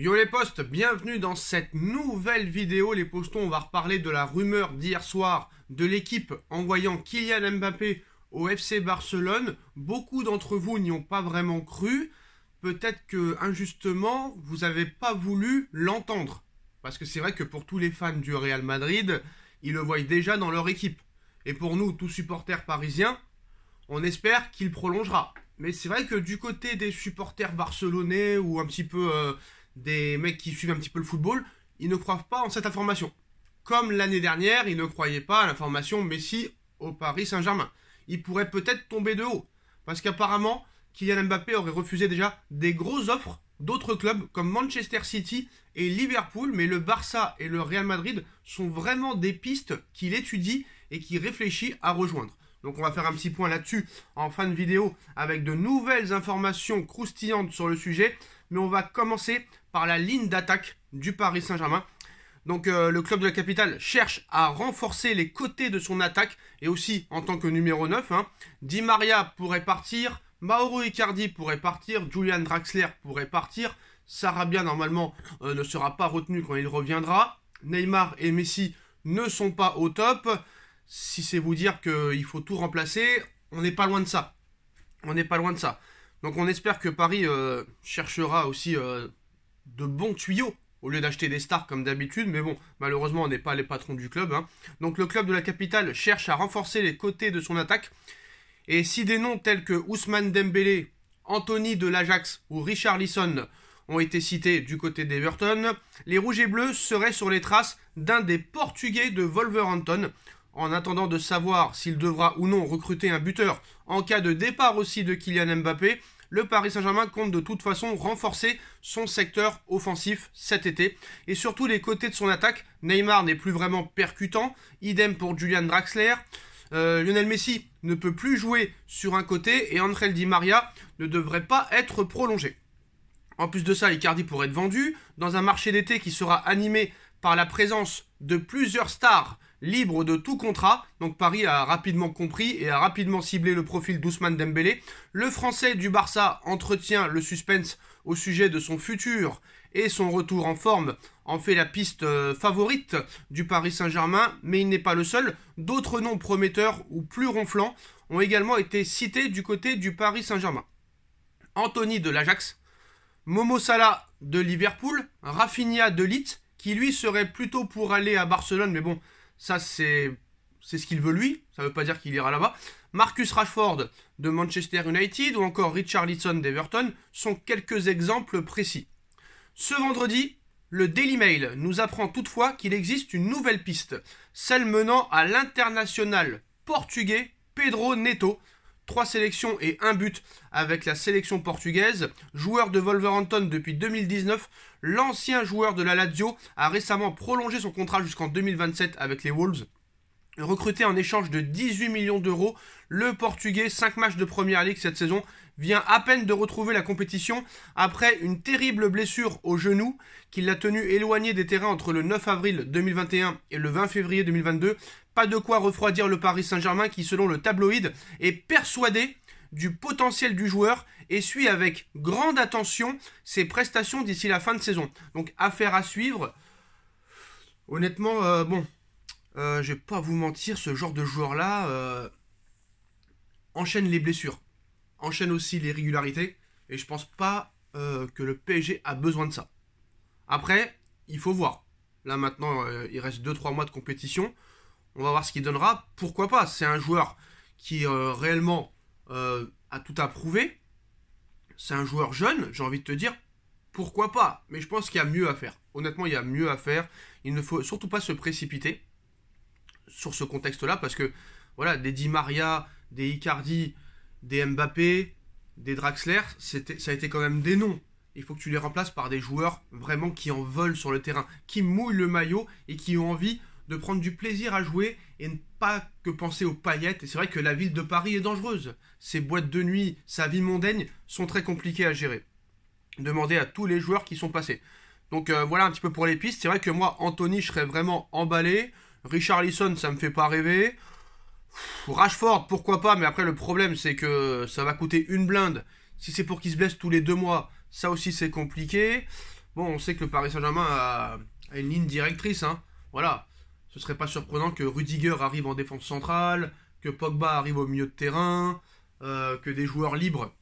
Yo les postes, bienvenue dans cette nouvelle vidéo. Les postons, on va reparler de la rumeur d'hier soir de l'équipe envoyant Kylian Mbappé au FC Barcelone. Beaucoup d'entre vous n'y ont pas vraiment cru. Peut-être que injustement, vous n'avez pas voulu l'entendre. Parce que c'est vrai que pour tous les fans du Real Madrid, ils le voient déjà dans leur équipe. Et pour nous, tous supporters parisiens, on espère qu'il prolongera. Mais c'est vrai que du côté des supporters barcelonais ou un petit peu... Euh, des mecs qui suivent un petit peu le football, ils ne croient pas en cette information. Comme l'année dernière, ils ne croyaient pas à l'information Messi au Paris Saint-Germain. Ils pourraient peut-être tomber de haut. Parce qu'apparemment, Kylian Mbappé aurait refusé déjà des grosses offres d'autres clubs comme Manchester City et Liverpool, mais le Barça et le Real Madrid sont vraiment des pistes qu'il étudie et qu'il réfléchit à rejoindre. Donc on va faire un petit point là-dessus en fin de vidéo avec de nouvelles informations croustillantes sur le sujet. Mais on va commencer par la ligne d'attaque du Paris Saint-Germain. Donc euh, le club de la capitale cherche à renforcer les côtés de son attaque et aussi en tant que numéro 9. Hein. Di Maria pourrait partir, Mauro Icardi pourrait partir, Julian Draxler pourrait partir, Sarabia normalement euh, ne sera pas retenu quand il reviendra, Neymar et Messi ne sont pas au top. Si c'est vous dire qu'il faut tout remplacer, on n'est pas loin de ça. On n'est pas loin de ça. Donc on espère que Paris euh, cherchera aussi euh, de bons tuyaux au lieu d'acheter des stars comme d'habitude, mais bon, malheureusement on n'est pas les patrons du club. Hein. Donc le club de la capitale cherche à renforcer les côtés de son attaque. Et si des noms tels que Ousmane Dembélé, Anthony de l'Ajax ou Richard Lisson ont été cités du côté d'Everton, les Rouges et Bleus seraient sur les traces d'un des Portugais de Wolverhampton, en attendant de savoir s'il devra ou non recruter un buteur en cas de départ aussi de Kylian Mbappé, le Paris Saint-Germain compte de toute façon renforcer son secteur offensif cet été. Et surtout les côtés de son attaque, Neymar n'est plus vraiment percutant, idem pour Julian Draxler. Euh, Lionel Messi ne peut plus jouer sur un côté et Angel Di Maria ne devrait pas être prolongé. En plus de ça, Icardi pourrait être vendu dans un marché d'été qui sera animé par la présence de plusieurs stars libre de tout contrat. Donc Paris a rapidement compris et a rapidement ciblé le profil d'Ousmane Dembélé. Le Français du Barça entretient le suspense au sujet de son futur et son retour en forme en fait la piste euh, favorite du Paris Saint-Germain, mais il n'est pas le seul. D'autres noms prometteurs ou plus ronflants ont également été cités du côté du Paris Saint-Germain. Anthony de l'Ajax, Momo Salah de Liverpool, Rafinha de Lille, qui lui serait plutôt pour aller à Barcelone, mais bon, ça, c'est c'est ce qu'il veut lui, ça ne veut pas dire qu'il ira là-bas. Marcus Rashford de Manchester United ou encore Richard Leedson d'Everton sont quelques exemples précis. Ce vendredi, le Daily Mail nous apprend toutefois qu'il existe une nouvelle piste, celle menant à l'international portugais Pedro Neto, 3 sélections et 1 but avec la sélection portugaise. Joueur de Wolverhampton depuis 2019, l'ancien joueur de la Lazio a récemment prolongé son contrat jusqu'en 2027 avec les Wolves. Recruté en échange de 18 millions d'euros, le Portugais, 5 matchs de première ligue cette saison, vient à peine de retrouver la compétition après une terrible blessure au genou qui l'a tenu éloigné des terrains entre le 9 avril 2021 et le 20 février 2022. Pas de quoi refroidir le Paris Saint-Germain qui, selon le tabloïd, est persuadé du potentiel du joueur et suit avec grande attention ses prestations d'ici la fin de saison. Donc affaire à suivre. Honnêtement, euh, bon, je euh, je vais pas vous mentir, ce genre de joueur-là euh, enchaîne les blessures, enchaîne aussi les régularités, et je pense pas euh, que le PSG a besoin de ça. Après, il faut voir. Là maintenant, il reste 2-3 mois de compétition. On va voir ce qu'il donnera. Pourquoi pas C'est un joueur qui réellement a tout à prouver. C'est un joueur jeune, j'ai envie de te dire, pourquoi pas Mais je pense qu'il y a mieux à faire. Honnêtement, il y a mieux à faire. Il ne faut surtout pas se précipiter sur ce contexte-là, parce que voilà, des Di Maria, des Icardi, des Mbappé, des Draxler, c'était, ça a été quand même des noms. Il faut que tu les remplaces par des joueurs vraiment qui en volent sur le terrain, qui mouillent le maillot et qui ont envie de prendre du plaisir à jouer et ne pas que penser aux paillettes. Et c'est vrai que la ville de Paris est dangereuse. Ses boîtes de nuit, sa vie mondaine sont très compliquées à gérer. Demandez à tous les joueurs qui sont passés. Donc euh, voilà un petit peu pour les pistes. C'est vrai que moi, Anthony, je serais vraiment emballé. Richard Lisson, ça me fait pas rêver. Rashford, pourquoi pas, mais après le problème c'est que ça va coûter une blinde. Si c'est pour qu'il se blesse tous les deux mois, ça aussi c'est compliqué. Bon, on sait que le Paris Saint-Germain a, une ligne directrice, hein. Voilà. Ce serait pas surprenant que Rudiger arrive en défense centrale, que Pogba arrive au milieu de terrain, euh, que des joueurs libres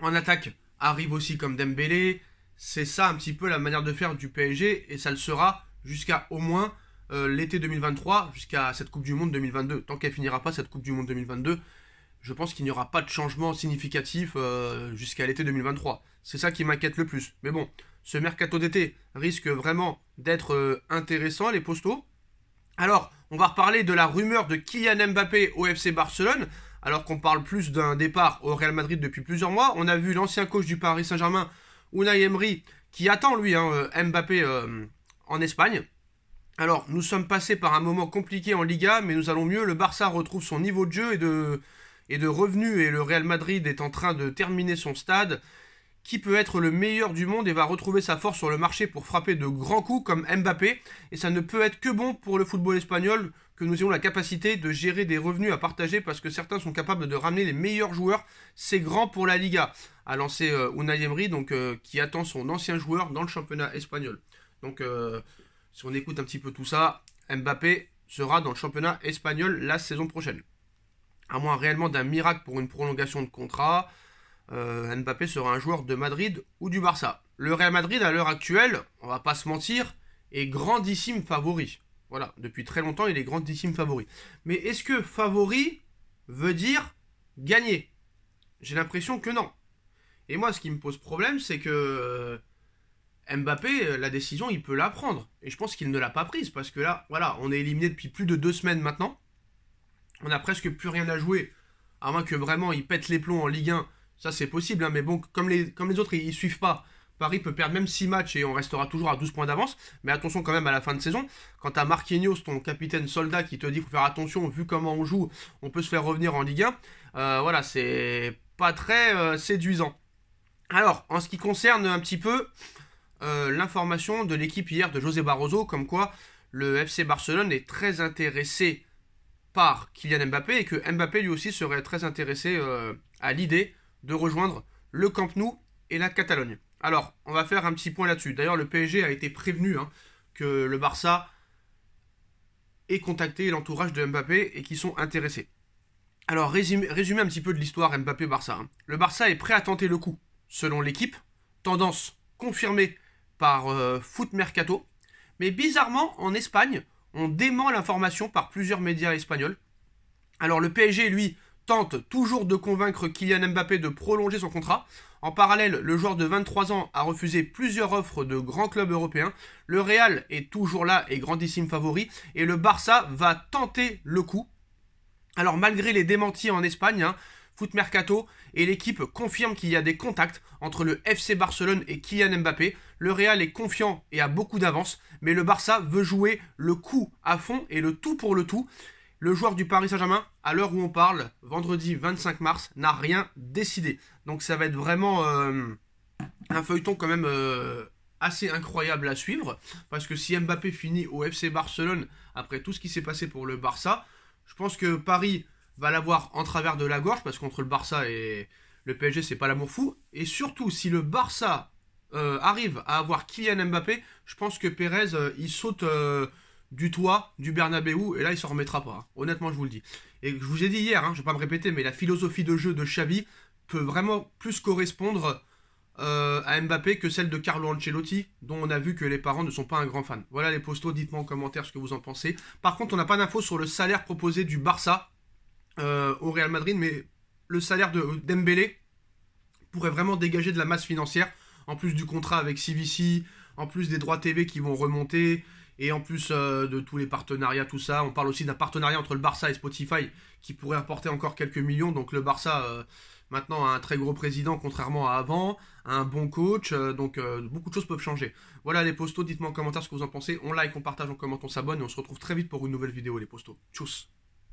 en attaque arrivent aussi comme Dembélé. C'est ça un petit peu la manière de faire du PSG et ça le sera jusqu'à au moins euh, l'été 2023 jusqu'à cette Coupe du Monde 2022. Tant qu'elle finira pas cette Coupe du Monde 2022, je pense qu'il n'y aura pas de changement significatif euh, jusqu'à l'été 2023. C'est ça qui m'inquiète le plus. Mais bon, ce mercato d'été risque vraiment d'être euh, intéressant, les postaux. Alors, on va reparler de la rumeur de Kylian Mbappé au FC Barcelone. Alors qu'on parle plus d'un départ au Real Madrid depuis plusieurs mois, on a vu l'ancien coach du Paris Saint-Germain, Unai Emery, qui attend lui hein, Mbappé en Espagne. Alors, nous sommes passés par un moment compliqué en Liga, mais nous allons mieux. Le Barça retrouve son niveau de jeu et de, et de revenus, et le Real Madrid est en train de terminer son stade. Qui peut être le meilleur du monde et va retrouver sa force sur le marché pour frapper de grands coups comme Mbappé. Et ça ne peut être que bon pour le football espagnol que nous ayons la capacité de gérer des revenus à partager parce que certains sont capables de ramener les meilleurs joueurs. C'est grand pour la Liga, a lancé euh, Unai donc, euh, qui attend son ancien joueur dans le championnat espagnol. Donc. Euh, si on écoute un petit peu tout ça, Mbappé sera dans le championnat espagnol la saison prochaine. À moins réellement d'un miracle pour une prolongation de contrat, euh, Mbappé sera un joueur de Madrid ou du Barça. Le Real Madrid, à l'heure actuelle, on va pas se mentir, est grandissime favori. Voilà, depuis très longtemps, il est grandissime favori. Mais est-ce que favori veut dire gagner J'ai l'impression que non. Et moi, ce qui me pose problème, c'est que euh, Mbappé, euh, la décision, il peut la prendre. Et je pense qu'il ne l'a pas prise parce que là, voilà, on est éliminé depuis plus de deux semaines maintenant. On n'a presque plus rien à jouer, à moins que vraiment il pète les plombs en Ligue 1. Ça, c'est possible, hein, mais bon, comme les, comme les autres, ils, ne suivent pas. Paris peut perdre même 6 matchs et on restera toujours à 12 points d'avance. Mais attention quand même à la fin de saison. tu à Marquinhos, ton capitaine soldat, qui te dit faut faire attention, vu comment on joue, on peut se faire revenir en Ligue 1. Euh, voilà, c'est pas très euh, séduisant. Alors, en ce qui concerne un petit peu euh, l'information de l'équipe hier de José Barroso comme quoi le FC Barcelone est très intéressé par Kylian Mbappé et que Mbappé lui aussi serait très intéressé euh, à l'idée de rejoindre le Camp Nou et la Catalogne. Alors, on va faire un petit point là-dessus. D'ailleurs, le PSG a été prévenu hein, que le Barça ait contacté l'entourage de Mbappé et qu'ils sont intéressés. Alors, résumé, un petit peu de l'histoire Mbappé-Barça. Hein. Le Barça est prêt à tenter le coup, selon l'équipe. Tendance confirmée par euh, Foot Mercato. Mais bizarrement, en Espagne, on dément l'information par plusieurs médias espagnols. Alors le PSG, lui, tente toujours de convaincre Kylian Mbappé de prolonger son contrat. En parallèle, le joueur de 23 ans a refusé plusieurs offres de grands clubs européens. Le Real est toujours là et grandissime favori. Et le Barça va tenter le coup. Alors malgré les démentis en Espagne, hein, Foot Mercato et l'équipe confirme qu'il y a des contacts entre le FC Barcelone et Kylian Mbappé. Le Real est confiant et a beaucoup d'avance, mais le Barça veut jouer le coup à fond et le tout pour le tout. Le joueur du Paris Saint-Germain, à l'heure où on parle, vendredi 25 mars, n'a rien décidé. Donc ça va être vraiment euh, un feuilleton quand même euh, assez incroyable à suivre. Parce que si Mbappé finit au FC Barcelone, après tout ce qui s'est passé pour le Barça, je pense que Paris va l'avoir en travers de la gorge, parce qu'entre le Barça et le PSG, c'est pas l'amour fou. Et surtout, si le Barça euh, arrive à avoir Kylian Mbappé, je pense que Pérez, euh, il saute euh, du toit du Bernabeu, et là, il s'en remettra pas. Hein. Honnêtement, je vous le dis. Et je vous ai dit hier, je hein, je vais pas me répéter, mais la philosophie de jeu de Xavi peut vraiment plus correspondre à Mbappé que celle de Carlo Ancelotti, dont on a vu que les parents ne sont pas un grand fan. Voilà les postos, dites-moi en commentaire ce que vous en pensez. Par contre, on n'a pas d'infos sur le salaire proposé du Barça euh, au Real Madrid, mais le salaire de Dembélé pourrait vraiment dégager de la masse financière, en plus du contrat avec CVC, en plus des droits TV qui vont remonter, et en plus euh, de tous les partenariats, tout ça. On parle aussi d'un partenariat entre le Barça et Spotify qui pourrait apporter encore quelques millions, donc le Barça... Euh, maintenant a un très gros président contrairement à avant, un bon coach, donc beaucoup de choses peuvent changer. Voilà les postos, dites-moi en commentaire ce que vous en pensez, on like, on partage, on commente, on s'abonne et on se retrouve très vite pour une nouvelle vidéo les postos. Tchuss